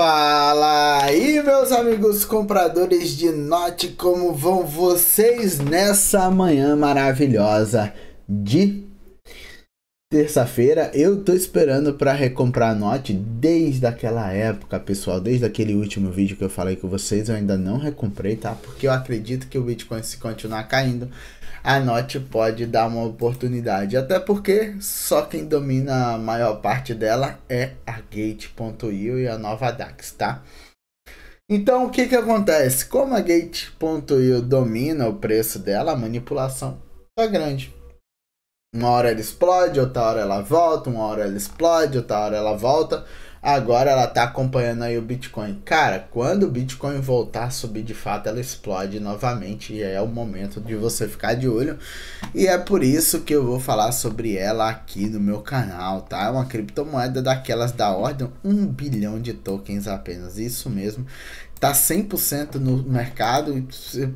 Fala aí, meus amigos compradores de Note, como vão vocês nessa manhã maravilhosa de terça-feira. Eu tô esperando para recomprar a Note desde aquela época, pessoal. Desde aquele último vídeo que eu falei com vocês, eu ainda não recomprei, tá? Porque eu acredito que o Bitcoin se continuar caindo, a Note pode dar uma oportunidade. Até porque só quem domina a maior parte dela é a Gate.io e a nova DAX, tá? Então o que que acontece? Como a Gate.io domina o preço dela, a manipulação tá grande. Uma hora ela explode, outra hora ela volta, uma hora ela explode, outra hora ela volta. Agora ela está acompanhando aí o Bitcoin. Cara, quando o Bitcoin voltar a subir de fato, ela explode novamente e é o momento de você ficar de olho. E é por isso que eu vou falar sobre ela aqui no meu canal, tá? É uma criptomoeda daquelas da ordem, 1 bilhão de tokens apenas, isso mesmo tá 100% no mercado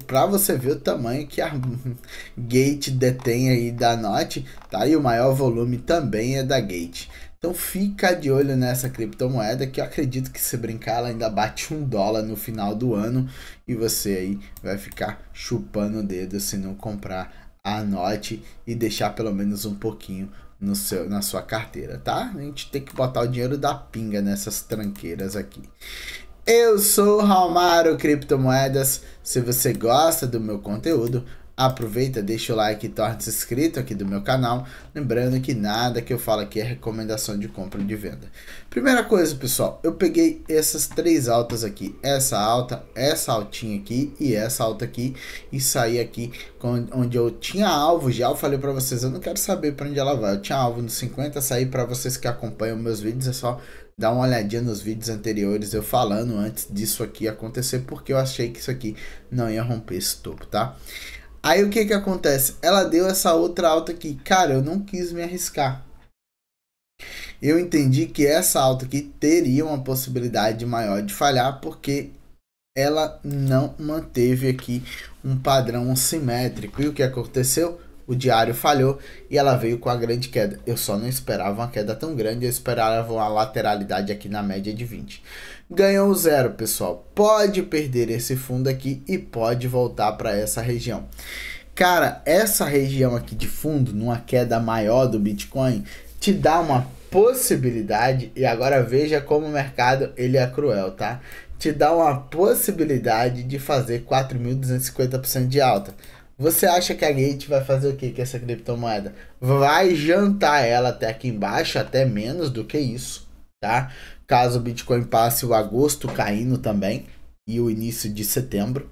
para você ver o tamanho que a Gate detém aí da Note, tá? E o maior volume também é da Gate. Então fica de olho nessa criptomoeda que eu acredito que se brincar ela ainda bate um dólar no final do ano e você aí vai ficar chupando o dedo se não comprar a anote e deixar pelo menos um pouquinho no seu, na sua carteira, tá? A gente tem que botar o dinheiro da pinga nessas tranqueiras aqui. Eu sou o Maro Criptomoedas. Se você gosta do meu conteúdo, Aproveita, deixa o like e torne-se inscrito aqui do meu canal. Lembrando que nada que eu falo aqui é recomendação de compra ou de venda. Primeira coisa, pessoal, eu peguei essas três altas aqui. Essa alta, essa altinha aqui e essa alta aqui. E saí aqui com, onde eu tinha alvo já. Eu falei para vocês, eu não quero saber para onde ela vai. Eu tinha alvo nos 50, saí para vocês que acompanham meus vídeos. É só dar uma olhadinha nos vídeos anteriores eu falando antes disso aqui acontecer, porque eu achei que isso aqui não ia romper esse topo, tá? Aí o que que acontece? Ela deu essa outra alta aqui. Cara, eu não quis me arriscar. Eu entendi que essa alta aqui teria uma possibilidade maior de falhar porque ela não manteve aqui um padrão simétrico. E o que aconteceu? o diário falhou e ela veio com a grande queda. Eu só não esperava uma queda tão grande, eu esperava uma lateralidade aqui na média de 20. Ganhou zero, pessoal. Pode perder esse fundo aqui e pode voltar para essa região. Cara, essa região aqui de fundo, numa queda maior do Bitcoin, te dá uma possibilidade e agora veja como o mercado ele é cruel, tá? Te dá uma possibilidade de fazer 4.250% de alta. Você acha que a Gate vai fazer o que com essa criptomoeda? Vai jantar ela até aqui embaixo, até menos do que isso, tá? Caso o Bitcoin passe o agosto caindo também e o início de setembro,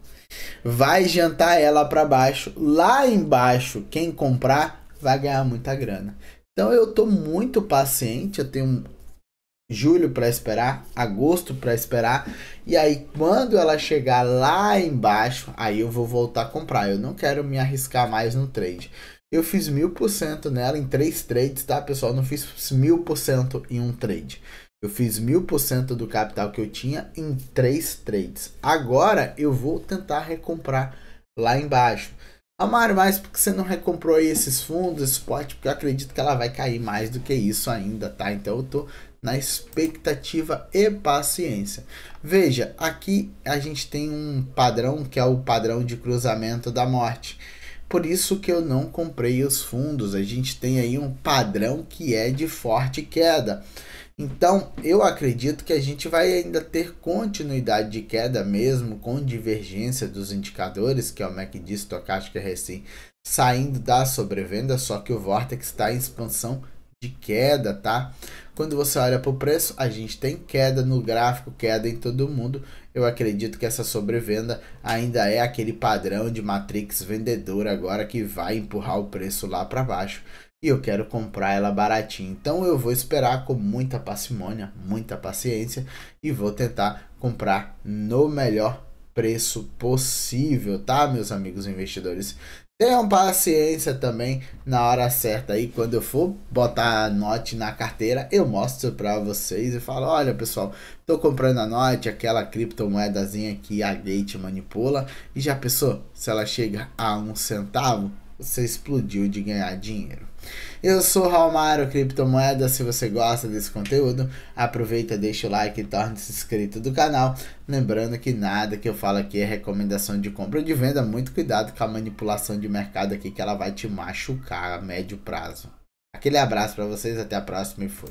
vai jantar ela para baixo. Lá embaixo, quem comprar vai ganhar muita grana. Então eu tô muito paciente, eu tenho julho para esperar, agosto para esperar, e aí quando ela chegar lá embaixo, aí eu vou voltar a comprar. Eu não quero me arriscar mais no trade. Eu fiz mil por cento nela em três trades, tá pessoal? não fiz mil por cento em um trade. Eu fiz mil por cento do capital que eu tinha em três trades. Agora eu vou tentar recomprar lá embaixo. Amaro, mas porque você não recomprou esses fundos, esse spot? Porque eu acredito que ela vai cair mais do que isso ainda, tá? Então eu tô na expectativa e paciência. Veja, aqui a gente tem um padrão que é o padrão de cruzamento da morte. Por isso que eu não comprei os fundos. A gente tem aí um padrão que é de forte queda. Então, eu acredito que a gente vai ainda ter continuidade de queda mesmo com divergência dos indicadores, que é o MACD, estocástica e é recém saindo da sobrevenda, só que o Vortex está em expansão de queda, tá? Quando você olha para o preço, a gente tem queda no gráfico, queda em todo mundo. Eu acredito que essa sobrevenda ainda é aquele padrão de matrix vendedora agora que vai empurrar o preço lá para baixo. E eu quero comprar ela baratinho. Então eu vou esperar com muita parcimônia, muita paciência e vou tentar comprar no melhor preço possível, tá, meus amigos investidores? Tenham paciência também na hora certa aí, quando eu for botar a note na carteira, eu mostro para vocês e falo, olha pessoal, tô comprando a note, aquela criptomoedazinha que a Gate manipula, e já pensou se ela chega a um centavo? você explodiu de ganhar dinheiro. Eu sou Romaro Criptomoeda. Se você gosta desse conteúdo, aproveita, deixa o like e torne-se inscrito do canal. Lembrando que nada que eu falo aqui é recomendação de compra ou de venda. Muito cuidado com a manipulação de mercado aqui, que ela vai te machucar a médio prazo. Aquele abraço para vocês, até a próxima e fui.